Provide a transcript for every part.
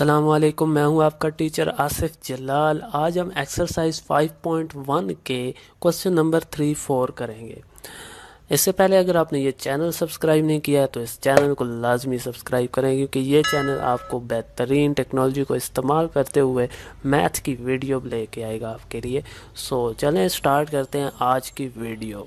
असलम मैं हूं आपका टीचर आसिफ जलाल आज हम एक्सरसाइज 5.1 के क्वेश्चन नंबर थ्री फोर करेंगे इससे पहले अगर आपने ये चैनल सब्सक्राइब नहीं किया है तो इस चैनल को लाजमी सब्सक्राइब करें क्योंकि ये चैनल आपको बेहतरीन टेक्नोलॉजी को इस्तेमाल करते हुए मैथ की वीडियो लेके आएगा आपके लिए सो चलें स्टार्ट करते हैं आज की वीडियो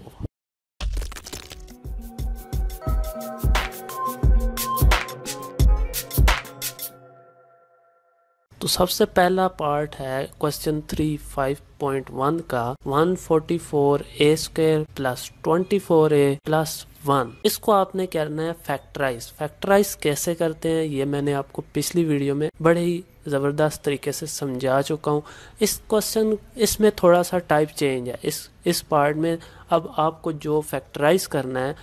तो सबसे पहला पार्ट है question three five point one का one forty four a square plus twenty four a plus one इसको आपने करना है फैक्टराइज फैक्टराइज कैसे करते हैं ये मैंने आपको पिछली वीडियो में बड़े ही ज़बरदस्त तरीके से समझा चुका हूँ इस क्वेश्चन इसमें थोड़ा सा टाइप चेंज है इस इस पार्ट में अब आपको जो फैक्टराइज करना है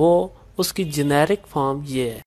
वो उसकी जेनेरिक फॉर्म ये है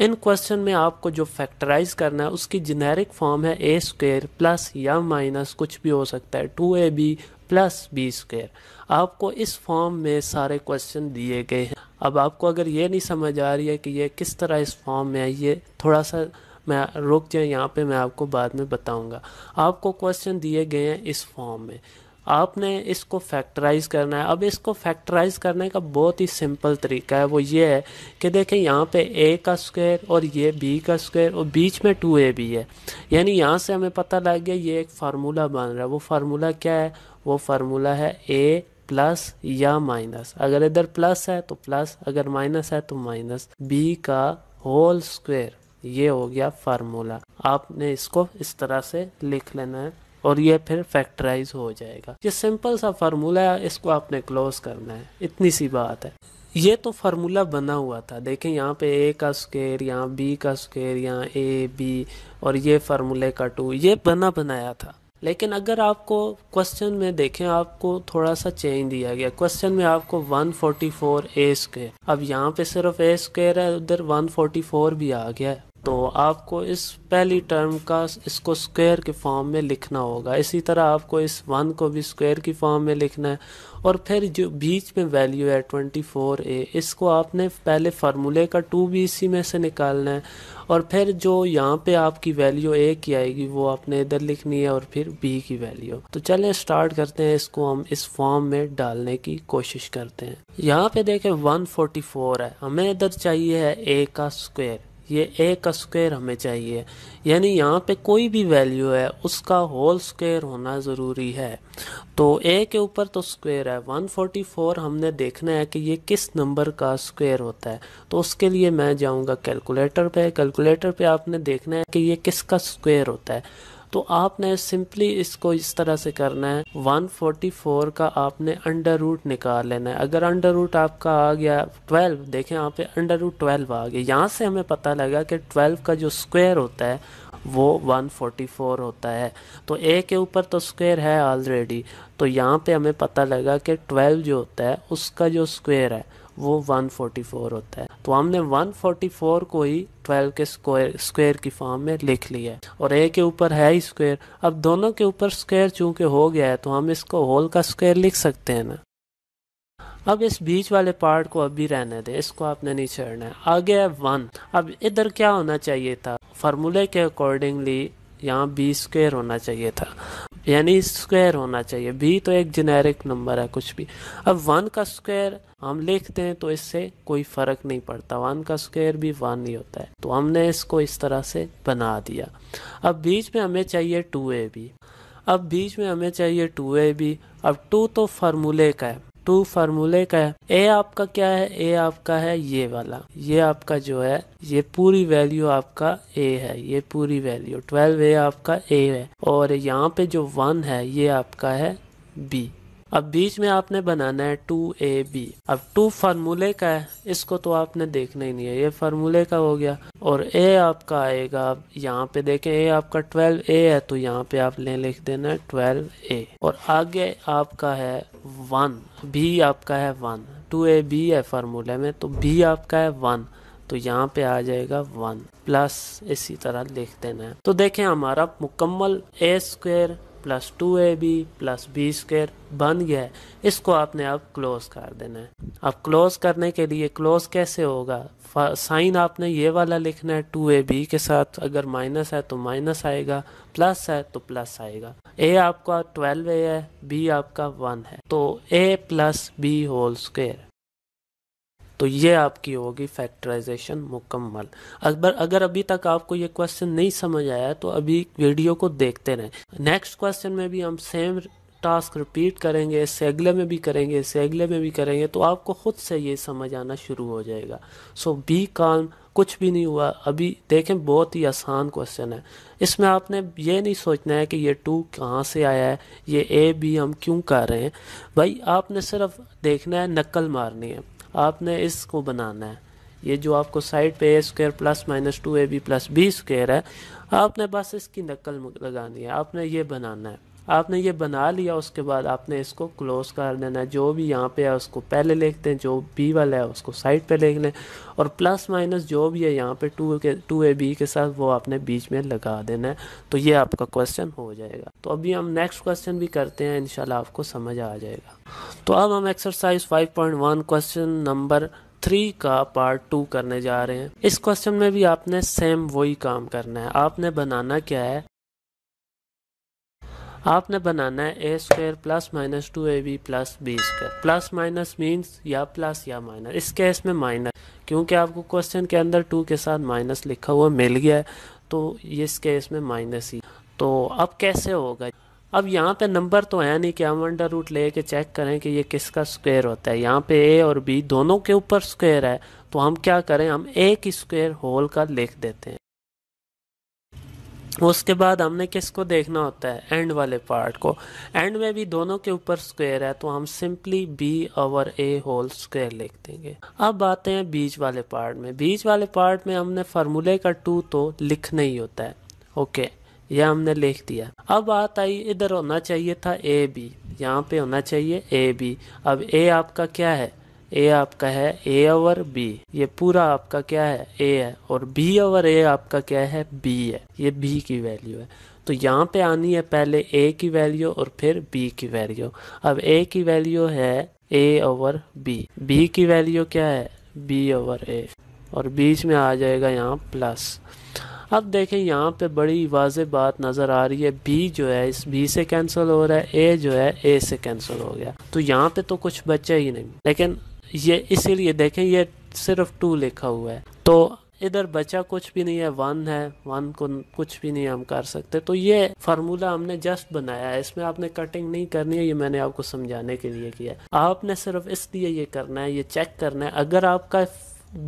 इन क्वेश्चन में आपको जो फैक्टराइज करना है उसकी जेनेरिक फॉर्म है ए स्क्वेयर प्लस या माइनस कुछ भी हो सकता है two a b plus b square आपको इस फॉर्म में सारे क्वेश्चन दिए गए हैं अब आपको अगर ये नहीं समझ आ रही है कि ये किस तरह इस फॉर्म में है ये थोड़ा सा मैं रुक जाए यहाँ पे मैं आपको बाद में बताऊंगा आपको क्वेश्चन दिए गए हैं इस फॉर्म में आपने इसको फैक्टराइज करना है अब इसको फैक्टराइज करने का बहुत ही सिंपल तरीका है वो ये है कि देखें यहाँ पे ए का स्क्वायर और ये बी का स्क्वायर और बीच में टू ए बी है यानी यहाँ से हमें पता लग गया ये एक फार्मूला बन रहा है वो फार्मूला क्या है वो फार्मूला है ए प्लस या माइनस अगर इधर प्लस है तो प्लस अगर माइनस है तो माइनस बी का होल स्क्वायर ये हो गया फार्मूला आपने इसको इस तरह से लिख लेना है और ये फिर फैक्टराइज हो जाएगा ये सिंपल सा फार्मूला है इसको आपने क्लोज करना है इतनी सी बात है ये तो फार्मूला बना हुआ था देखें यहाँ पे ए का स्क्वेयर यहाँ बी का स्क्वेयर यहाँ ए बी और ये फार्मूले का टू ये बना बनाया था लेकिन अगर आपको क्वेश्चन में देखें आपको थोड़ा सा चेंज दिया गया क्वेश्चन में आपको 144 फोर्टी फोर ए स्क्र अब यहाँ पे सिर्फ ए स्क्र है उधर 144 भी आ गया है तो आपको इस पहली टर्म का इसको स्क्वायर के फॉर्म में लिखना होगा इसी तरह आपको इस वन को भी स्क्वायर की फॉर्म में लिखना है और फिर जो बीच में वैल्यू है ट्वेंटी फोर ए इसको आपने पहले फार्मूले का टू बी सी में से निकालना है और फिर जो यहाँ पे आपकी वैल्यू ए की आएगी वो आपने इधर लिखनी है और फिर बी की वैल्यू तो चले स्टार्ट करते हैं इसको हम इस फॉर्म में डालने की कोशिश करते हैं यहाँ पे देखें फोर है हमें इधर चाहिए है ए का स्क्वायर ये ए का स्क्वायर हमें चाहिए यानी यहाँ पे कोई भी वैल्यू है उसका होल स्क्वायर होना ज़रूरी है तो ए के ऊपर तो स्क्वायर है 144 हमने देखना है कि ये किस नंबर का स्क्वायर होता है तो उसके लिए मैं जाऊँगा कैलकुलेटर पे कैलकुलेटर पे आपने देखना है कि ये किसका स्क्वायर होता है तो आपने सिंपली इसको इस तरह से करना है 144 का आपने अंडर रूट निकाल लेना है अगर अंडर रूट आपका आ गया 12 देखें यहाँ पे अंडर रूट ट्वेल्व आ गया यहाँ से हमें पता लगा कि 12 का जो स्क्वायर होता है वो 144 होता है तो ए के ऊपर तो स्क्वायर है ऑलरेडी तो यहाँ पे हमें पता लगा कि 12 जो होता है उसका जो स्क्वायर है वो 144 होता है तो हमने 144 को ही 12 के स्क्वायर स्क्वायर की फॉर्म में लिख लिया है और ए के ऊपर है ही स्क्वायर अब दोनों के ऊपर स्क्वायर चूंकि हो गया है तो हम इसको होल का स्क्वायर लिख सकते हैं ना अब इस बीच वाले पार्ट को अभी रहने दें इसको आपने नहीं छेड़ना है आगे है वन अब इधर क्या होना चाहिए था फार्मूले के अकॉर्डिंगली यहाँ बी स्क्वेयर होना चाहिए था यानी स्क्वायर होना चाहिए बी तो एक जेनेरिक नंबर है कुछ भी अब वन का स्क्वायर हम लिखते हैं तो इससे कोई फ़र्क नहीं पड़ता वन का स्क्वायर भी वन ही होता है तो हमने इसको इस तरह से बना दिया अब बीच में हमें चाहिए टू ए बी अब बीच में हमें चाहिए टू ए बी अब टू तो फार्मूले का है टू फार्मूले का है ए आपका क्या है ए आपका है ये वाला ये आपका जो है ये पूरी वैल्यू आपका ए है ये पूरी वैल्यू ट्वेल्व ए आपका ए है और यहाँ पे जो वन है ये आपका है बी अब बीच में आपने बनाना है टू ए बी अब टू फार्मूले का है इसको तो आपने देखना ही नहीं है ये फार्मूले का हो गया और ए आपका आएगा अब यहाँ पे देखें ए आपका ट्वेल्व ए है तो यहाँ पे आप लिख देना है ट्वेल्व ए और आगे आपका है वन बी आपका है वन टू ए बी है फार्मूले में तो बी आपका है वन तो यहाँ पे आ जाएगा वन प्लस इसी तरह लिख देना है तो देखें हमारा मुकम्मल a square plus two a b plus b square बन गया है इसको आपने अब क्लोज कर देना है अब क्लोज करने के लिए क्लोज कैसे होगा साइन आपने ये वाला लिखना है टू ए बी के साथ अगर माइनस है तो माइनस आएगा प्लस है तो प्लस आएगा ए आपका ट्वेल्व ए है बी आपका वन है तो a plus b whole square तो ये आपकी होगी फैक्टराइजेशन मुकम्मल अगर अगर अभी तक आपको ये क्वेश्चन नहीं समझ आया तो अभी वीडियो को देखते रहें नेक्स्ट क्वेश्चन में भी हम सेम टास्क रिपीट करेंगे इससे अगले में भी करेंगे इससे अगले में भी करेंगे तो आपको खुद से ये समझ आना शुरू हो जाएगा सो बी काम कुछ भी नहीं हुआ अभी देखें बहुत ही आसान क्वेश्चन है इसमें आपने ये नहीं सोचना है कि ये टू कहाँ से आया है ये ए बी हम क्यों कर रहे हैं भाई आपने सिर्फ देखना है नकल मारनी है आपने इसको बनाना है ये जो आपको साइड पे a square plus minus two a b plus b square है आपने बस इसकी नकल लगानी है आपने ये बनाना है आपने ये बना लिया उसके बाद आपने इसको क्लोज कर देना है जो भी यहाँ पे है उसको पहले लिख दें जो बी वाला है उसको साइड पे लिख लें और प्लस माइनस जो भी है यहाँ पे टू के टू ए बी के साथ वो आपने बीच में लगा देना है तो ये आपका क्वेश्चन हो जाएगा तो अभी हम नेक्स्ट क्वेश्चन भी करते हैं इन आपको समझ आ जाएगा तो अब हम exercise five question number three का पार्ट टू करने जा रहे हैं इस क्वेश्चन में भी आपने सेम वही काम करना है आपने बनाना क्या है आपने बनाना है a square plus minus two a b plus b square plus minus means या प्लस या माइनस इस केस में माइनस क्योंकि आपको क्वेश्चन के अंदर टू के साथ माइनस लिखा हुआ मिल गया है तो इस केस में माइनस ही तो अब कैसे होगा अब यहाँ पे नंबर तो है नहीं कि हम अंडर रूट ले के चेक करें कि ये किसका स्क्वायर होता है यहाँ पे ए और बी दोनों के ऊपर स्क्वायर है तो हम क्या करें हम ए की स्क्वायर होल का लिख देते हैं उसके बाद हमने किसको देखना होता है एंड वाले पार्ट को एंड में भी दोनों के ऊपर स्क्वायर है तो हम सिंपली बी और ए होल स्क्वायर लिख देंगे अब आते हैं बीच वाले पार्ट में बीच वाले पार्ट में हमने फार्मूले का टू तो लिखना ही होता है ओके यह हमने लिख दिया अब बात आई इधर होना चाहिए था ए बी यहाँ पे होना चाहिए ए बी अब ए आपका क्या है ए आपका है ए ओवर बी ये पूरा आपका क्या है ए है और बी ओवर ए आपका क्या है बी है ये बी की वैल्यू है तो यहाँ पे आनी है पहले ए की वैल्यू और फिर बी की वैल्यू अब ए की वैल्यू है ए ओवर बी बी की वैल्यू क्या है बी ओवर ए और बीच में आ जाएगा यहाँ प्लस अब देखें यहाँ पे बड़ी वाज बात नज़र आ रही है बी जो है इस बी से कैंसिल हो रहा है ए जो है ए से कैंसिल हो गया तो यहाँ पे तो कुछ बचा ही नहीं लेकिन ये इसीलिए देखें ये सिर्फ टू लिखा हुआ है तो इधर बचा कुछ भी नहीं है वन है वन को कुछ भी नहीं हम कर सकते तो ये फार्मूला हमने जस्ट बनाया है इसमें आपने कटिंग नहीं करनी है ये मैंने आपको समझाने के लिए किया आपने सिर्फ इसलिए ये करना है ये चेक करना है अगर आपका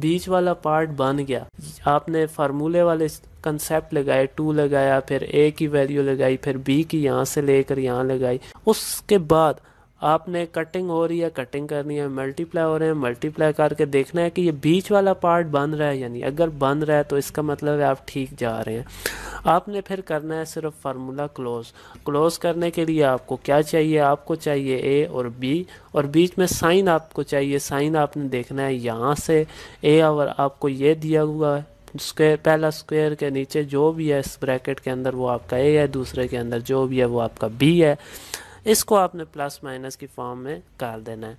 बीच वाला पार्ट बन गया आपने फार्मूले वाले कंसेप्ट लगाए टू लगाया फिर ए की वैल्यू लगाई फिर बी की यहाँ से लेकर यहाँ लगाई उसके बाद आपने कटिंग हो रही है कटिंग करनी है मल्टीप्लाई हो रहे हैं मल्टीप्लाई करके देखना है कि ये बीच वाला पार्ट बन रहा है यानी अगर बन रहा है तो इसका मतलब है आप ठीक जा रहे हैं आपने फिर करना है सिर्फ फार्मूला क्लोज क्लोज करने के लिए आपको क्या चाहिए आपको चाहिए ए और बी और बीच में साइन आपको चाहिए साइन आपने देखना है यहाँ से ए और आपको ये दिया हुआ है स्क्वायर पहला स्क्वायर के नीचे जो भी है इस ब्रैकेट के अंदर वो आपका ए है दूसरे के अंदर जो भी है वो आपका बी है इसको आपने प्लस माइनस की फॉर्म में कर देना है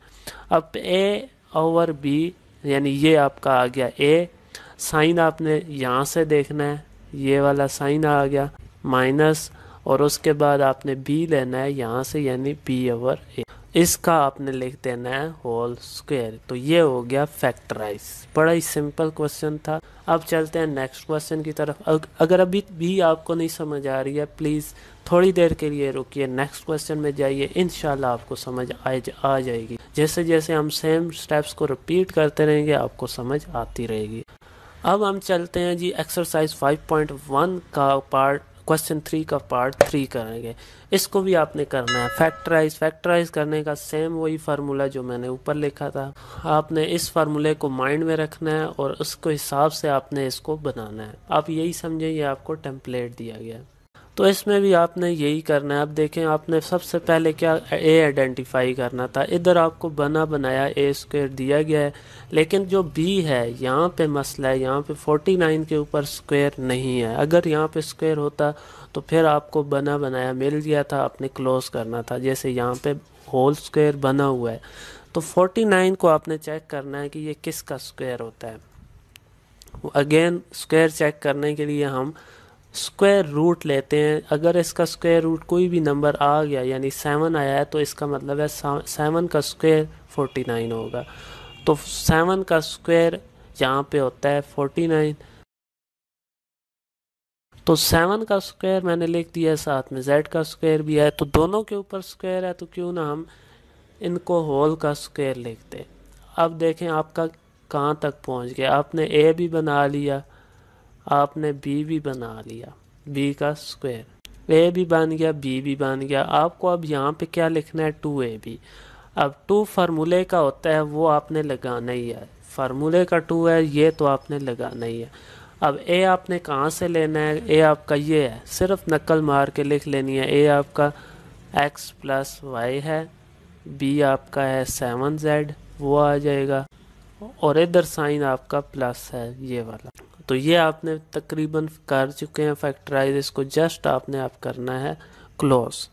अब ए ओवर बी यानी ये आपका आ गया ए साइन आपने यहाँ से देखना है ये वाला साइन आ गया माइनस और उसके बाद आपने बी लेना है यहाँ से यानी बी ओवर ए इसका आपने लिख देना है होल स्क्वायर तो ये हो गया फैक्टराइज बड़ा ही सिंपल क्वेश्चन था अब चलते हैं नेक्स्ट क्वेश्चन की तरफ अगर अभी भी आपको नहीं समझ आ रही है प्लीज़ थोड़ी देर के लिए रुकिए नेक्स्ट क्वेश्चन में जाइए इन आपको समझ आ, आ जाएगी जैसे जैसे हम सेम स्टेप्स को रिपीट करते रहेंगे आपको समझ आती रहेगी अब हम चलते हैं जी एक्सरसाइज 5.1 का पार्ट क्वेश्चन थ्री का पार्ट थ्री करेंगे इसको भी आपने करना है फैक्टराइज फैक्टराइज करने का सेम वही फार्मूला जो मैंने ऊपर लिखा था आपने इस फार्मूले को माइंड में रखना है और उसको हिसाब से आपने इसको बनाना है आप यही समझें ये आपको टेम्पलेट दिया गया है तो इसमें भी आपने यही करना है अब देखें आपने सबसे पहले क्या ए आइडेंटिफाई करना था इधर आपको बना बनाया ए स्क्वेयर दिया गया है लेकिन जो बी है यहाँ पे मसला है यहाँ पे 49 के ऊपर स्क्वायर नहीं है अगर यहाँ पे स्क्वायर होता तो फिर आपको बना बनाया मिल गया था आपने क्लोज करना था जैसे यहाँ पे होल स्क्वेयर बना हुआ है तो फोर्टी को आपने चेक करना है कि ये किसका स्क्वेयर होता है अगेन स्क्वेयर चेक करने के लिए हम स्क्वायर रूट लेते हैं अगर इसका स्क्वायर रूट कोई भी नंबर आ गया यानी सेवन आया है तो इसका मतलब है सेवन का स्क्वायर फोर्टी नाइन होगा तो सेवन का स्क्वायर यहाँ पे होता है फोर्टी नाइन तो सेवन का स्क्वायर मैंने लिख दिया है साथ में जेड का स्क्वायर भी है तो दोनों के ऊपर स्क्वायर है तो क्यों ना हम इनको होल का स्क्वायर लिखते अब देखें आपका कहाँ तक पहुँच गया आपने ए भी बना लिया आपने बी भी बना लिया बी का स्क्वायर ए भी बन गया बी भी बन गया आपको अब यहाँ पे क्या लिखना है टू ए बी अब टू फार्मूले का होता है वो आपने लगाना ही है फार्मूले का टू है ये तो आपने लगाना ही है अब ए आपने कहाँ से लेना है ए आपका ये है सिर्फ नकल मार के लिख लेनी है ए आपका एक्स प्लस वाई है बी आपका है सेवन जेड वो आ जाएगा और इधर साइन आपका प्लस है ये वाला तो ये आपने तकरीबन कर चुके हैं फैक्टराइज इसको जस्ट आपने आप करना है क्लोज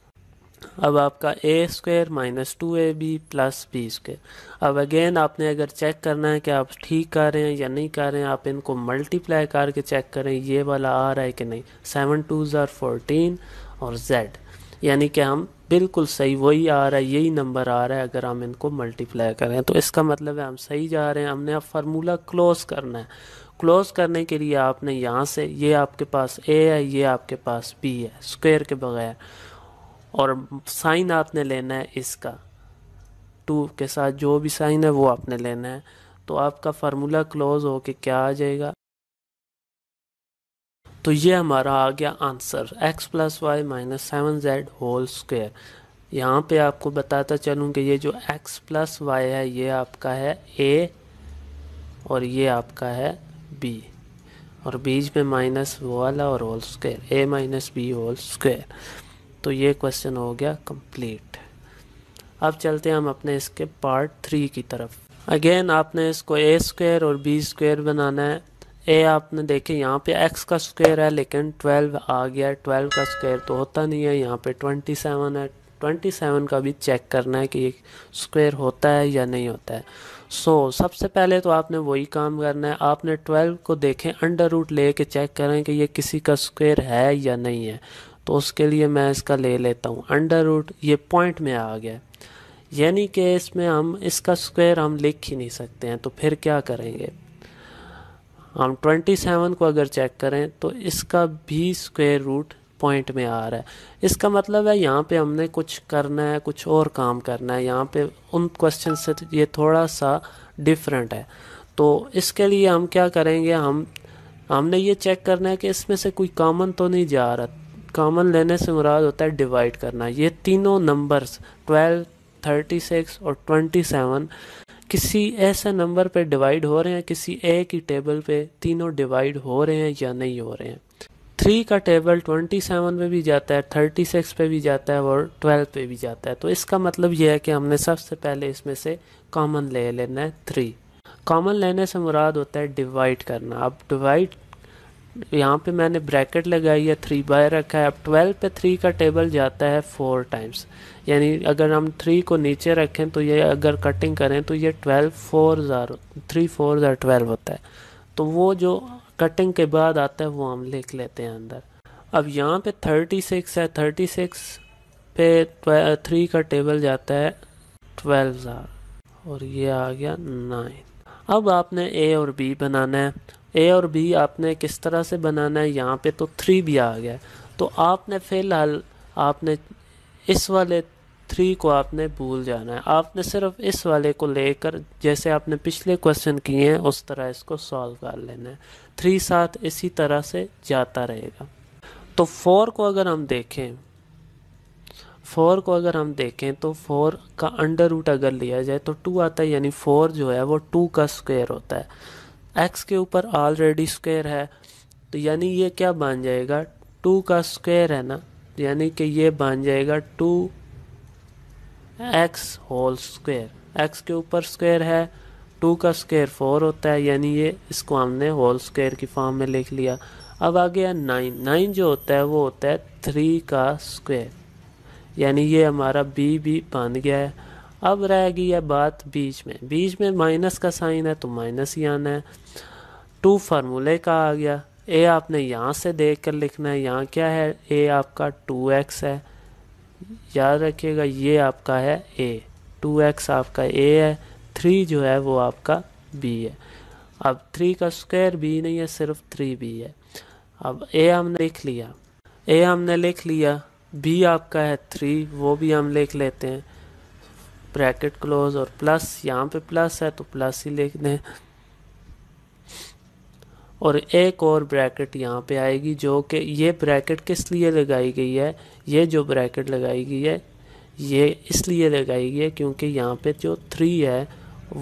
अब आपका a square minus two a b plus b square अब अगेन आपने अगर चेक करना है कि आप ठीक कर रहे हैं या नहीं कर रहे हैं आप इनको मल्टीप्लाई करके चेक करें ये वाला आ रहा है कि नहीं सेवन टू ज़ार फोर्टीन और जेड यानी कि हम बिल्कुल सही वही आ रहा है यही नंबर आ रहा है अगर हम इनको मल्टीप्लाई करें तो इसका मतलब है हम सही जा रहे हैं हमने अब फार्मूला क्लोज करना है क्लोज करने के लिए आपने यहाँ से ये आपके पास ए है ये आपके पास बी है स्क्वायर के बगैर और साइन आपने लेना है इसका टू के साथ जो भी साइन है वो आपने लेना है तो आपका फार्मूला क्लोज हो के क्या आ जाएगा तो ये हमारा आ गया answer x plus y minus seven z whole square यहाँ पे आपको बताता चलूँ कि ये जो x प्लस वाई है ये आपका है a और ये आपका है b और बीच में माइनस वो वाला और whole square a minus b whole square तो ये क्वेश्चन हो गया कंप्लीट अब चलते हैं हम अपने इसके पार्ट थ्री की तरफ अगेन आपने इसको ए स्क्वायर और बी स्क्वायर बनाना है ए आपने देखे यहाँ पे x का स्क्वायर है लेकिन 12 आ गया है 12 का स्क्वायर तो होता नहीं है यहाँ पे 27 है 27 का भी चेक करना है कि ये स्क्वायर होता है या नहीं होता है सो so, सबसे पहले तो आपने वही काम करना है आपने 12 को देखें अंडर रूट ले कर चेक करें कि ये किसी का स्क्वायर है या नहीं है तो उसके लिए मैं इसका ले लेता हूँ अंडर रूट ये पॉइंट में आ गया यानी कि इसमें हम इसका स्क्वायर हम लिख ही नहीं सकते हैं तो फिर क्या करेंगे हम 27 को अगर चेक करें तो इसका भी स्क्वेयर रूट पॉइंट में आ रहा है इसका मतलब है यहाँ पे हमने कुछ करना है कुछ और काम करना है यहाँ पे उन क्वेश्चन से तो ये थोड़ा सा डिफरेंट है तो इसके लिए हम क्या करेंगे हम हमने ये चेक करना है कि इसमें से कोई कॉमन तो नहीं जा रहा कॉमन लेने से मुराद होता है डिवाइड करना ये तीनों नंबर्स ट्वेल्व थर्टी सिक्स और ट्वेंटी सेवन किसी ऐसे नंबर पे डिवाइड हो रहे हैं किसी ए की टेबल पे तीनों डिवाइड हो रहे हैं या नहीं हो रहे हैं थ्री का टेबल ट्वेंटी सेवन पे भी जाता है थर्टी सिक्स पे भी जाता है और ट्वेल्व पे भी जाता है तो इसका मतलब यह है कि हमने सबसे पहले इसमें से कॉमन ले लेना है थ्री कॉमन लेने से मुराद होता है डिवाइड करना अब डिवाइड यहाँ पे मैंने ब्रैकेट लगाई है थ्री बाय रखा है अब ट्वेल्व पे थ्री का टेबल जाता है फोर टाइम्स यानी अगर हम थ्री को नीचे रखें तो ये अगर कटिंग करें तो ये ट्वेल्व फोर ज़ार थ्री फोर ज़ार ट्वेल्व होता है तो वो जो कटिंग के बाद आता है वो हम लिख लेते हैं अंदर अब यहाँ पे थर्टी सिक्स है थर्टी सिक्स पे थ्री का टेबल जाता है ट्वेल्व ज़ार और ये आ गया नाइन अब आपने ए और बी बनाना है ए और बी आपने किस तरह से बनाना है यहाँ पे तो थ्री भी आ गया तो आपने फ़िलहाल आपने इस वाले थ्री को आपने भूल जाना है आपने सिर्फ इस वाले को लेकर जैसे आपने पिछले क्वेश्चन किए हैं उस तरह इसको सॉल्व कर लेना है थ्री साथ इसी तरह से जाता रहेगा तो फोर को अगर हम देखें फोर को अगर हम देखें तो फोर का अंडर रूट अगर लिया जाए तो टू आता है यानी फोर जो है वो टू का स्क्वेयर होता है एक्स के ऊपर ऑलरेडी स्क्वेयर है तो यानी ये क्या बन जाएगा टू का स्क्वेयर है ना यानी कि ये बन जाएगा two x whole square x के ऊपर स्क्वेयर है टू का स्क्वेयर फोर होता है यानी ये इसको हमने होल स्क्वेयर की फॉर्म में लिख लिया अब आ गया नाइन नाइन जो होता है वो होता है थ्री का स्क्वेयर यानी ये हमारा बी भी बन गया है अब रह गई है बात बीच में बीच में माइनस का साइन है तो माइनस ही आना है टू फार्मूले का आ गया ए आपने यहाँ से देख कर लिखना है यहाँ क्या है ए आपका टू एक्स है याद रखिएगा ये आपका है ए टू एक्स आपका ए है थ्री जो है वो आपका बी है अब थ्री का स्क्वायर बी नहीं है सिर्फ थ्री बी है अब ए हमने लिख लिया ए हमने लिख लिया बी आपका है थ्री वो भी हम लिख लेते हैं ब्रैकेट क्लोज और प्लस यहाँ पे प्लस है तो प्लस ही लिख दें और एक और ब्रैकेट यहाँ पे आएगी जो कि ये ब्रैकेट किस लिए लगाई गई है ये जो ब्रैकेट लगाई गई है ये इसलिए लगाई गई है क्योंकि यहाँ पे जो थ्री है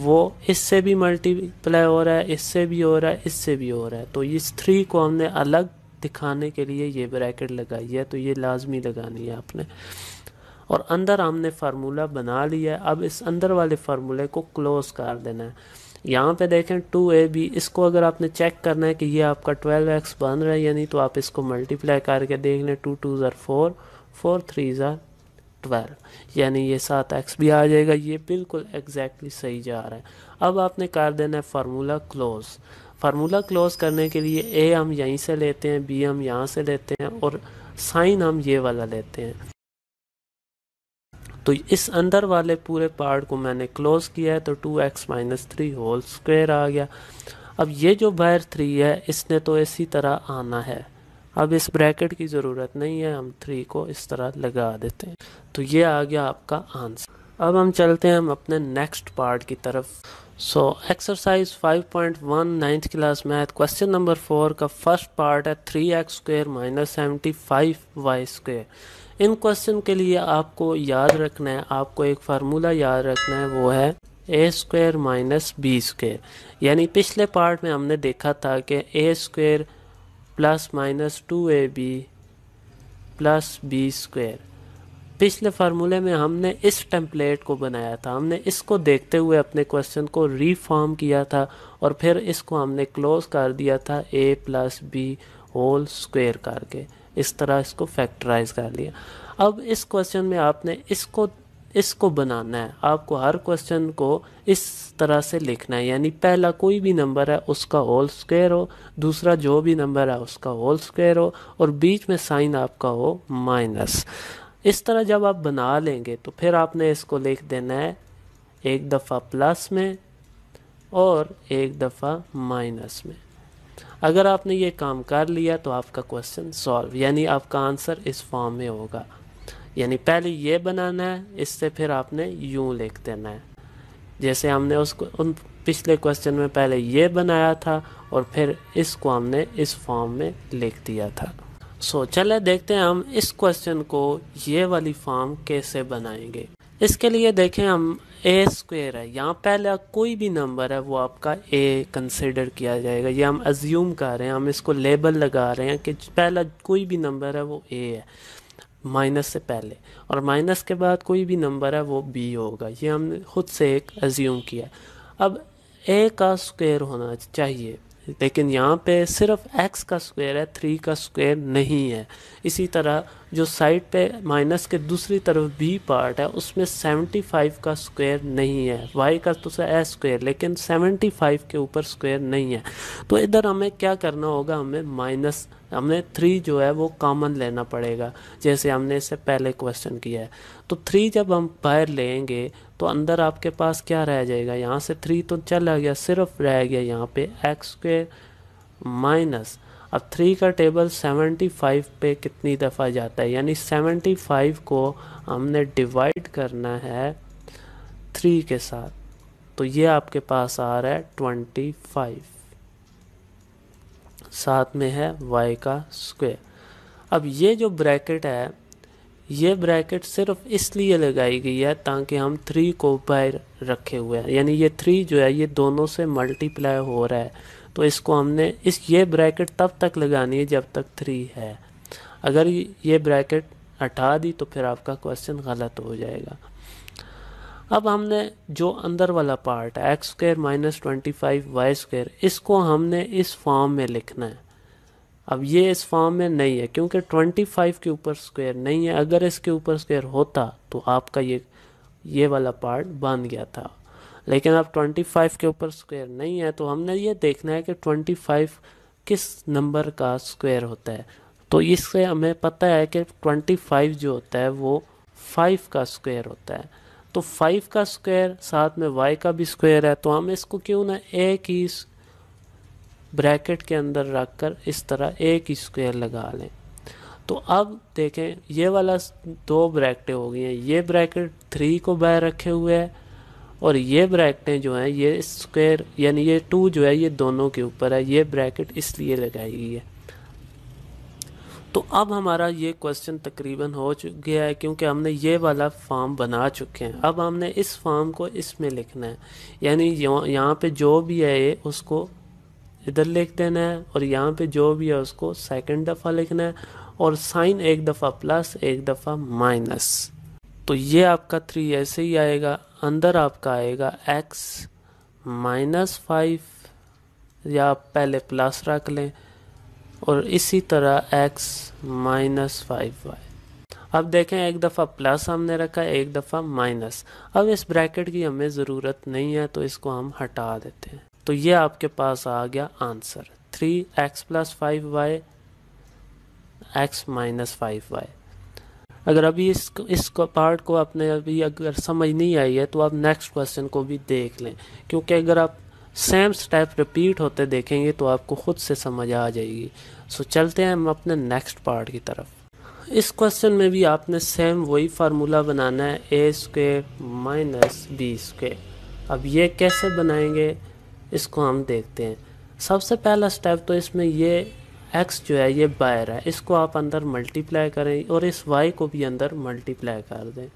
वो इससे भी मल्टीप्लाई हो रहा है इससे भी हो रहा है इससे भी हो रहा है तो इस थ्री को हमने अलग दिखाने के लिए ये ब्रैकेट लगाई है तो ये लाजमी लगानी है आपने और अंदर हमने फार्मूला बना लिया है अब इस अंदर वाले फार्मूले को क्लोज़ कर देना है यहाँ पे देखें टू ए बी इसको अगर आपने चेक करना है कि ये आपका ट्वेल्व एक्स बन रहा है या नहीं तो आप इसको मल्टीप्लाई करके देख लें टू टू ज़ार फोर फोर थ्री ज़ार ट्वेल्व यानी ये सात एक्स भी आ जाएगा ये बिल्कुल एग्जैक्टली सही जा रहा है अब आपने कर देना है फार्मूला क्लोज फार्मूला क्लोज करने के लिए ए हम यहीं से लेते हैं बी हम यहाँ से लेते हैं और साइन हम ये वाला लेते हैं तो इस अंदर वाले पूरे पार्ट को मैंने क्लोज़ किया है तो two x minus three whole square आ गया अब ये जो बाहर थ्री है इसने तो इसी तरह आना है अब इस ब्रैकेट की ज़रूरत नहीं है हम थ्री को इस तरह लगा देते हैं तो ये आ गया आपका आंसर अब हम चलते हैं हम अपने नेक्स्ट पार्ट की तरफ so exercise 5.1 ninth class math question number four का फर्स्ट पार्ट है three x square minus seventy five y square इन क्वेश्चन के लिए आपको याद रखना है आपको एक फार्मूला याद रखना है वो है a square minus b square यानी पिछले पार्ट में हमने देखा था कि a square plus minus two a b plus b square पिछले फार्मूले में हमने इस टेम्पलेट को बनाया था हमने इसको देखते हुए अपने क्वेश्चन को रीफॉर्म किया था और फिर इसको हमने क्लोज कर दिया था a plus b whole square करके इस तरह इसको फैक्टराइज कर लिया अब इस क्वेश्चन में आपने इसको इसको बनाना है आपको हर क्वेश्चन को इस तरह से लिखना है यानी पहला कोई भी नंबर है उसका होल स्क्वायर हो दूसरा जो भी नंबर है उसका होल स्क्वायर हो और बीच में साइन आपका हो माइनस इस तरह जब आप बना लेंगे तो फिर आपने इसको लिख देना है एक दफ़ा प्लस में और एक दफ़ा माइनस में अगर आपने ये काम कर लिया तो आपका क्वेश्चन सॉल्व यानी आपका आंसर इस फॉर्म में होगा यानी पहले ये बनाना है इससे फिर आपने यूं लिख देना है जैसे हमने उसको उन पिछले क्वेश्चन में पहले ये बनाया था और फिर इसको हमने इस फॉर्म में लिख दिया था सो so, चले देखते हैं हम इस क्वेश्चन को ये वाली फॉर्म कैसे बनाएंगे इसके लिए देखें हम ए स्क्वेयर है यहाँ पहला कोई भी नंबर है वो आपका ए कंसिडर किया जाएगा ये हम अज्यूम कर रहे हैं हम इसको लेबल लगा रहे हैं कि पहला कोई भी नंबर है वो ए है माइनस से पहले और माइनस के बाद कोई भी नंबर है वो बी होगा ये हमने खुद से एक अज्यूम किया अब ए का स्क्वेयर होना चाहिए लेकिन यहाँ पे सिर्फ एक्स का स्क्वायर है थ्री का स्क्वायर नहीं है इसी तरह जो साइड पे माइनस के दूसरी तरफ बी पार्ट है उसमें 75 का स्क्वायर नहीं है वाई का तो सर ए स्क्वायर लेकिन 75 के ऊपर स्क्वायर नहीं है तो इधर हमें क्या करना होगा हमें माइनस हमने थ्री जो है वो कॉमन लेना पड़ेगा जैसे हमने इससे पहले क्वेश्चन किया है तो थ्री जब हम बाहर लेंगे तो अंदर आपके पास क्या रह जाएगा यहाँ से थ्री तो चला गया सिर्फ रह गया यहाँ पे एक्स स्क्वेयर माइनस अब थ्री का टेबल सेवेंटी फाइव पे कितनी दफ़ा जाता है यानी सेवेंटी फाइव को हमने डिवाइड करना है थ्री के साथ तो ये आपके पास आ रहा है ट्वेंटी फाइव साथ में है वाई का स्क्वायर अब ये जो ब्रैकेट है ये ब्रैकेट सिर्फ इसलिए लगाई गई है ताकि हम थ्री को बाहर रखे हुए हैं यानी ये थ्री जो है ये दोनों से मल्टीप्लाई हो रहा है तो इसको हमने इस ये ब्रैकेट तब तक लगानी है जब तक थ्री है अगर ये ब्रैकेट हटा दी तो फिर आपका क्वेश्चन गलत हो जाएगा अब हमने जो अंदर वाला पार्ट है x square minus twenty five y square इसको हमने इस फॉर्म में लिखना है अब ये इस फॉर्म में नहीं है क्योंकि ट्वेंटी फाइव के ऊपर स्क्वायर नहीं है अगर इसके ऊपर स्क्वायर होता तो आपका ये ये वाला पार्ट बन गया था लेकिन अब 25 के ऊपर स्क्वायर नहीं है तो हमने ये देखना है कि 25 किस नंबर का स्क्वायर होता है तो इससे हमें पता है कि 25 जो होता है वो 5 का स्क्वायर होता है तो 5 का स्क्वायर साथ में y का भी स्क्वायर है तो हम इसको क्यों ना एक की ब्रैकेट के अंदर रख कर इस तरह एक की स्क्वायर लगा लें तो अब देखें ये वाला दो ब्रैकेटें हो गई हैं ये ब्रैकेट थ्री को बाय रखे हुए है और ये ब्रैकेटें जो हैं ये स्क्वायर यानी ये टू जो है ये दोनों के ऊपर है ये ब्रैकेट इसलिए लगाई गई है तो अब हमारा ये क्वेश्चन तकरीबन हो गया है क्योंकि हमने ये वाला फॉर्म बना चुके हैं अब हमने इस फॉर्म को इसमें लिखना है यानी यहाँ पे जो भी है ये उसको इधर लिख देना है और यहाँ पे जो भी है उसको सेकंड दफ़ा लिखना है और साइन एक दफ़ा प्लस एक दफ़ा माइनस तो ये आपका थ्री ऐसे ही आएगा अंदर आपका आएगा x माइनस फाइव या आप पहले प्लस रख लें और इसी तरह x माइनस फाइव वाई अब देखें एक दफ़ा प्लस हमने रखा एक दफ़ा माइनस अब इस ब्रैकेट की हमें ज़रूरत नहीं है तो इसको हम हटा देते हैं तो ये आपके पास आ गया answer three x plus five y x minus five y अगर अभी इस इस पार्ट को आपने अभी अगर समझ नहीं आई है तो आप नेक्स्ट क्वेश्चन को भी देख लें क्योंकि अगर आप सेम स्टेप रिपीट होते देखेंगे तो आपको खुद से समझ आ जाएगी सो चलते हैं हम अपने नेक्स्ट पार्ट की तरफ इस क्वेश्चन में भी आपने सेम वही फार्मूला बनाना है a square minus b square अब ये कैसे बनाएंगे इसको हम देखते हैं सबसे पहला स्टेप तो इसमें ये एक्स जो है ये बाहर है इसको आप अंदर मल्टीप्लाई करें और इस वाई को भी अंदर मल्टीप्लाई कर दें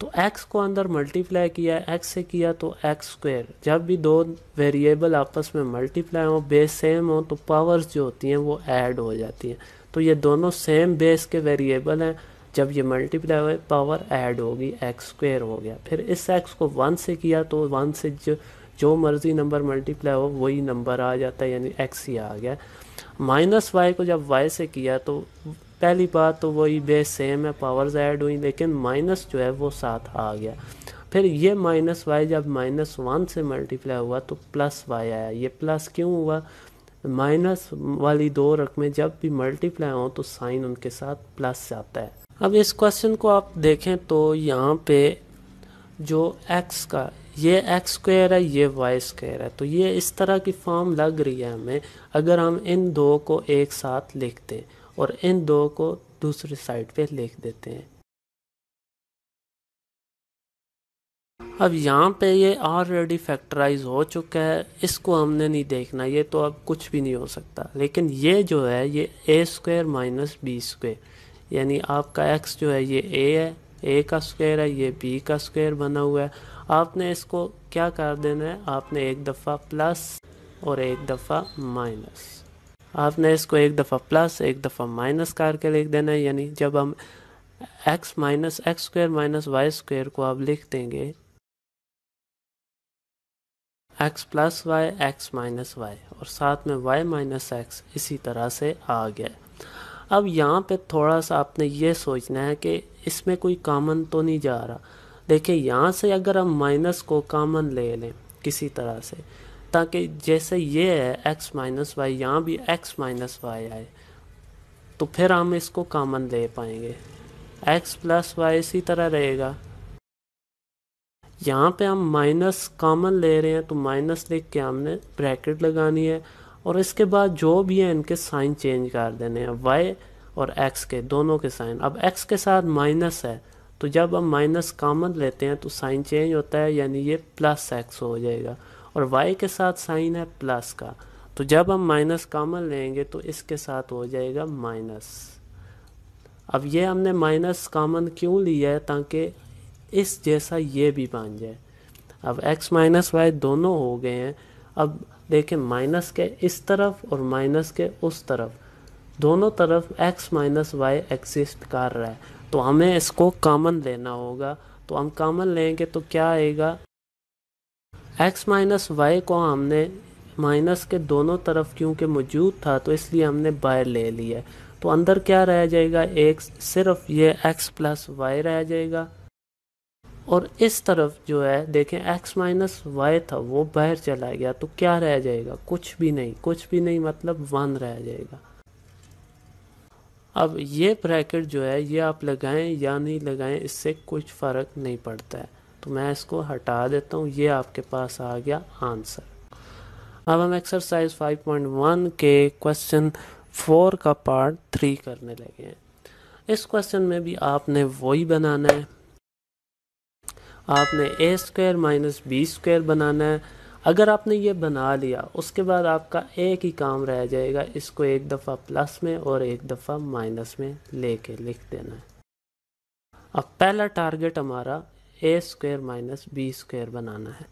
तो एक्स को अंदर मल्टीप्लाई किया एक्स से किया तो एक्स स्क्वेयर जब भी दो वेरिएबल आपस में मल्टीप्लाई हो बेस सेम हो तो पावर्स जो होती हैं वो ऐड हो जाती हैं तो ये दोनों सेम बेस के वेरिएबल हैं जब ये मल्टीप्लाई हुए पावर ऐड होगी एक्स स्क्वेयर हो गया फिर इस एक्स को वन से किया तो वन से जो जो मर्ज़ी नंबर मल्टीप्लाई हो वही नंबर आ जाता है यानी एक्स ही आ गया माइनस वाई को जब वाई से किया तो पहली बात तो वही बेस सेम है पावर्स ऐड हुई लेकिन माइनस जो है वो साथ आ गया फिर ये माइनस वाई जब माइनस वन से मल्टीप्लाई हुआ तो प्लस वाई आया ये प्लस क्यों हुआ माइनस वाली दो रकमें जब भी मल्टीप्लाई हों तो साइन उनके साथ प्लस आता है अब इस क्वेश्चन को आप देखें तो यहाँ पे जो एक्स का ये एक्स स्क्र है ये वाई स्क्र है तो ये इस तरह की फॉर्म लग रही है हमें अगर हम इन दो को एक साथ लिख दें और इन दो को दूसरी साइड पे लिख देते हैं अब यहाँ पे ये ऑलरेडी फैक्टराइज हो चुका है इसको हमने नहीं देखना ये तो अब कुछ भी नहीं हो सकता लेकिन ये जो है ये a square minus b square यानी आपका एक्स जो है ये ए है ए का स्क्वायर है ये बी का स्क्वायर बना हुआ है आपने इसको क्या कर देना है आपने एक दफ़ा प्लस और एक दफ़ा माइनस आपने इसको एक दफ़ा प्लस एक दफ़ा माइनस करके लिख देना है यानी जब हम x minus x square minus y square को आप लिख देंगे x plus y x minus y और साथ में वाई माइनस एक्स इसी तरह से आ गया अब यहाँ पे थोड़ा सा आपने ये सोचना है कि इसमें कोई कामन तो नहीं जा रहा देखिए यहाँ से अगर हम माइनस को कॉमन ले लें किसी तरह से ताकि जैसे ये है एक्स माइनस वाई यहाँ भी एक्स माइनस वाई आए तो फिर हम इसको कॉमन ले पाएंगे एक्स प्लस वाई इसी तरह रहेगा यहाँ पे हम माइनस कॉमन ले रहे हैं तो माइनस लिख के हमने ब्रैकेट लगानी है और इसके बाद जो भी है इनके साइन चेंज कर देने हैं वाई और एक्स के दोनों के साइन अब एक्स के साथ माइनस है तो जब हम माइनस कॉमन लेते हैं तो साइन चेंज होता है यानी ये प्लस एक्स हो जाएगा और वाई के साथ साइन है प्लस का तो जब हम माइनस कॉमन लेंगे तो इसके साथ हो जाएगा माइनस अब ये हमने माइनस कॉमन क्यों लिया है ताकि इस जैसा ये भी बन जाए अब एक्स माइनस वाई दोनों हो गए हैं अब देखें माइनस के इस तरफ और माइनस के उस तरफ दोनों तरफ एक्स माइनस वाई एक्सिस्ट कर रहा है तो हमें इसको कॉमन लेना होगा तो हम कॉमन लेंगे तो क्या आएगा x माइनस वाई को हमने माइनस के दोनों तरफ क्योंकि मौजूद था तो इसलिए हमने बाहर ले लिया तो अंदर क्या रह जाएगा एक सिर्फ ये x प्लस वाई रह जाएगा और इस तरफ जो है देखें x माइनस वाई था वो बाहर चला गया तो क्या रह जाएगा कुछ भी नहीं कुछ भी नहीं मतलब वन रह जाएगा अब ये ब्रैकेट जो है ये आप लगाएं या नहीं लगाएं इससे कुछ फ़र्क नहीं पड़ता है तो मैं इसको हटा देता हूँ ये आपके पास आ गया आंसर अब हम एक्सरसाइज 5.1 के क्वेश्चन 4 का पार्ट 3 करने लगे हैं इस क्वेश्चन में भी आपने वही बनाना है आपने a square minus b square बनाना है अगर आपने ये बना लिया उसके बाद आपका एक ही काम रह जाएगा इसको एक दफ़ा प्लस में और एक दफ़ा माइनस में लेके लिख देना है अब पहला टारगेट हमारा a square minus b square बनाना है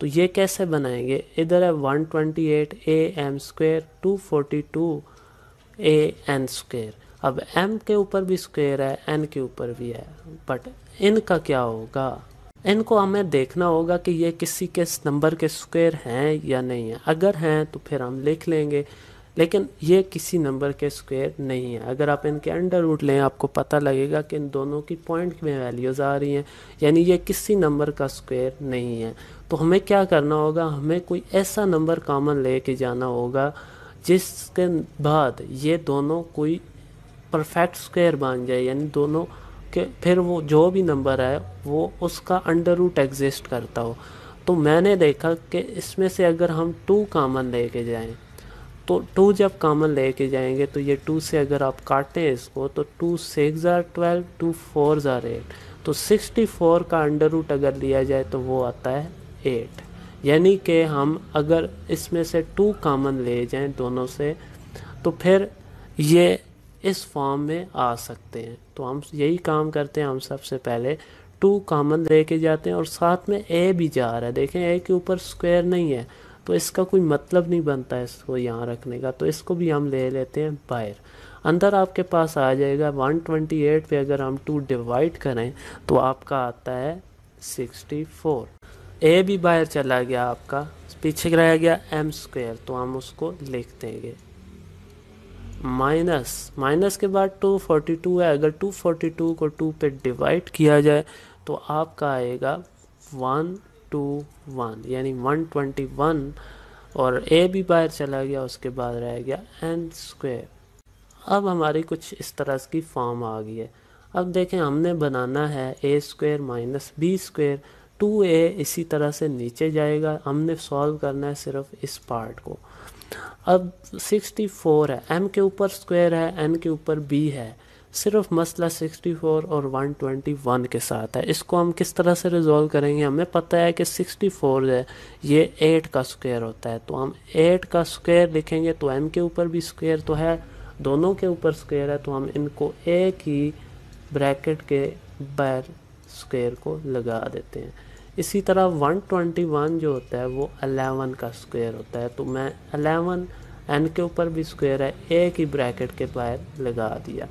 तो ये कैसे बनाएंगे इधर है 128 twenty eight a m square two forty two a n square अब एम के ऊपर भी स्क्वेयर है एन के ऊपर भी है बट इनका क्या होगा इनको हमें देखना होगा कि ये किसी के नंबर के स्क्वायर हैं या नहीं है अगर हैं तो फिर हम लिख लेंगे लेकिन ये किसी नंबर के स्क्वायर नहीं है अगर आप इनके अंडर रूट लें आपको पता लगेगा कि इन दोनों की पॉइंट में वैल्यूज़ आ रही हैं यानी ये किसी नंबर का स्क्वायर नहीं है तो हमें क्या करना होगा हमें कोई ऐसा नंबर कॉमन ले के जाना होगा जिसके बाद ये दोनों कोई परफेक्ट स्क्वायर बन जाए यानी दोनों कि फिर वो जो भी नंबर है वो उसका अंडर रूट एग्जिस्ट करता हो तो मैंने देखा कि इसमें से अगर हम टू कामन ले के जाएँ तो टू जब कामन ले के जाएंगे तो ये टू से अगर आप काटें इसको तो two six are twelve two four ज़ार एट तो सिक्सटी फोर का अंडर रूट अगर लिया जाए तो वो आता है एट यानी कि हम अगर इसमें से टू कामन ले जाएं दोनों से तो फिर ये इस फॉर्म में आ सकते हैं तो हम यही काम करते हैं हम सबसे पहले टू ले लेके जाते हैं और साथ में ए भी जा रहा है देखें ए के ऊपर स्क्वायर नहीं है तो इसका कोई मतलब नहीं बनता है इसको यहाँ रखने का तो इसको भी हम ले लेते हैं बाहर अंदर आपके पास आ जाएगा 128 पे अगर हम टू डिवाइड करें तो आपका आता है 64 ए भी बाहर चला गया आपका पीछे रह गया एम स्क्वायर तो हम उसको लिख देंगे माइनस माइनस के बाद 242 है अगर 242 को 2 पे डिवाइड किया जाए तो आपका आएगा 121 यानी 121 और ए भी बाहर चला गया उसके बाद रह गया एन स्क्वेयर अब हमारी कुछ इस तरह की फॉर्म आ गई है अब देखें हमने बनाना है a square minus b square two a इसी तरह से नीचे जाएगा हमने सॉल्व करना है सिर्फ इस पार्ट को अब 64 है एम के ऊपर स्क्वायर है एन के ऊपर बी है सिर्फ मसला 64 और 121 के साथ है इसको हम किस तरह से रिजॉल्व करेंगे हमें पता है कि 64 है ये 8 का स्क्वायर होता है तो हम 8 का स्क्वायर लिखेंगे तो एम के ऊपर भी स्क्वायर तो है दोनों के ऊपर स्क्वायर है तो हम इनको एक ही ब्रैकेट के बाहर स्क्वायर को लगा देते हैं इसी तरह 121 जो होता है वो 11 का स्क्वायर होता है तो मैं 11 एन के ऊपर भी स्क्वायर है ए की ब्रैकेट के बाहर लगा दिया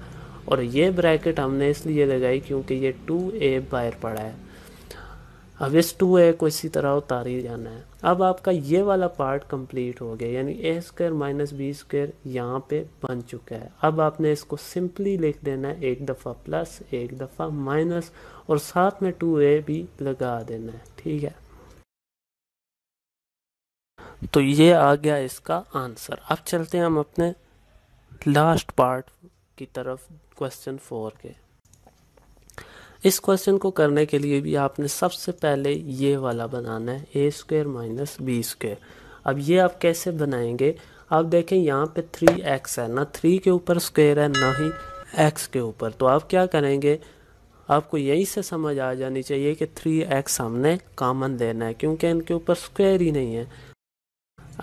और ये ब्रैकेट हमने इसलिए लगाई क्योंकि ये टू ए बाहर पड़ा है अब इस टू ए को इसी तरह उतार ही जाना है अब आपका ये वाला पार्ट कंप्लीट हो गया यानी a square minus b square यहाँ पे बन चुका है अब आपने इसको सिंपली लिख देना है एक दफ़ा प्लस एक दफ़ा माइनस और साथ में टू ए भी लगा देना है ठीक है तो ये आ गया इसका आंसर अब चलते हैं हम अपने लास्ट पार्ट की तरफ क्वेश्चन फोर के इस क्वेश्चन को करने के लिए भी आपने सबसे पहले ये वाला बनाना है a square minus b square अब ये आप कैसे बनाएंगे आप देखें यहाँ पे थ्री एक्स है ना थ्री के ऊपर स्क्वेयर है ना ही एक्स के ऊपर तो आप क्या करेंगे आपको यहीं से समझ आ जानी चाहिए कि थ्री एक्स हमने कामन देना है क्योंकि इनके ऊपर स्क्वेयर ही नहीं है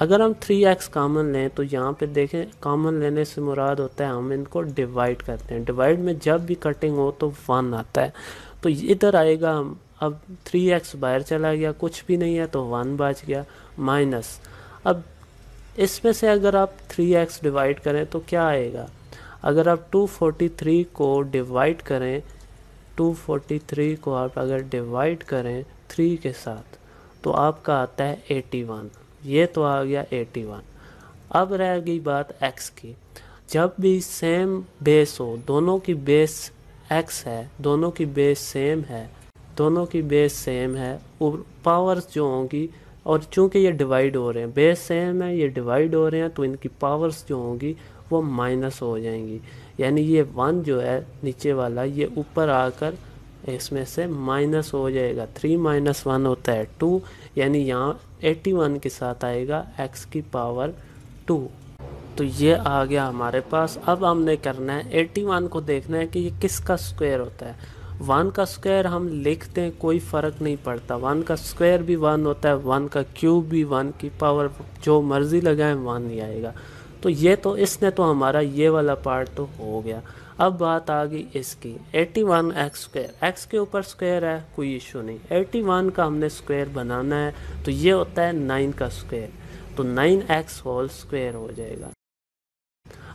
अगर हम थ्री एक्स कामन लें तो यहाँ पे देखें कामन लेने से मुराद होता है हम इनको डिवाइड करते हैं डिवाइड में जब भी कटिंग हो तो वन आता है तो इधर आएगा हम अब थ्री एक्स बाहर चला गया कुछ भी नहीं है तो वन बच गया माइनस अब इसमें से अगर आप थ्री एक्स डिवाइड करें तो क्या आएगा अगर आप टू फोर्टी थ्री को डिवाइड करें टू फोर्टी थ्री को आप अगर डिवाइड करें थ्री के साथ तो आपका आता है एटी वन ये तो आ गया 81 अब रह गई बात x की जब भी सेम बेस हो दोनों की बेस x है दोनों की बेस सेम है दोनों की बेस सेम है और पावर्स जो होंगी और चूंकि ये डिवाइड हो रहे हैं बेस सेम है ये डिवाइड हो रहे हैं तो इनकी पावर्स जो होंगी वो माइनस हो जाएंगी यानी ये वन जो है नीचे वाला ये ऊपर आकर इसमें से माइनस हो जाएगा थ्री माइनस वन होता है टू यानी यहाँ एट्टी वन के साथ आएगा एक्स की पावर टू तो ये आ गया हमारे पास अब हमने करना है एट्टी वन को देखना है कि ये किसका स्क्वायर होता है वन का स्क्वायर हम लिखते हैं कोई फ़र्क नहीं पड़ता वन का स्क्वायर भी वन होता है वन का क्यूब भी वन की पावर जो मर्ज़ी लगाएं वन ही आएगा तो ये तो इसने तो हमारा ये वाला पार्ट तो हो गया अब बात आ गई इसकी 81 वन एक्स स्क्र एक्स के ऊपर स्क्वायर है कोई इशू नहीं 81 का हमने स्क्वायर बनाना है तो ये होता है 9 का स्क्वायर तो नाइन एक्स होल स्क्वायर हो जाएगा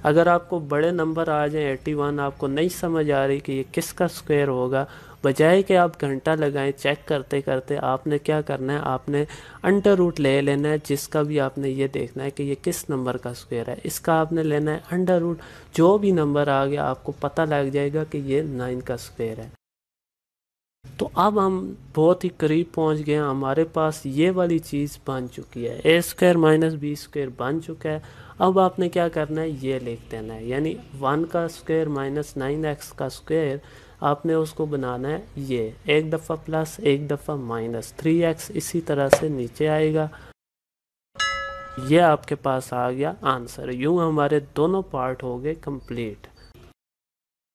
अगर आपको बड़े नंबर आ जाए 81 आपको नहीं समझ आ रही कि ये किसका स्क्वायर होगा बजाय कि आप घंटा लगाएं चेक करते करते आपने क्या करना है आपने अंडर रूट ले लेना है जिसका भी आपने ये देखना है कि ये किस नंबर का स्क्वायर है इसका आपने लेना है अंडर रूट जो भी नंबर आ गया आपको पता लग जाएगा कि ये नाइन का स्क्वायर है तो अब हम बहुत ही करीब पहुंच गए हमारे पास ये वाली चीज़ बन चुकी है a square minus b square बन चुका है अब आपने क्या करना है ये लिख देना है यानी वन का स्क्वायर माइनस नाइन एक्स का स्क्वायर आपने उसको बनाना है ये एक दफ़ा प्लस एक दफ़ा माइनस थ्री एक्स इसी तरह से नीचे आएगा ये आपके पास आ गया आंसर यूँ हमारे दोनों पार्ट हो गए कंप्लीट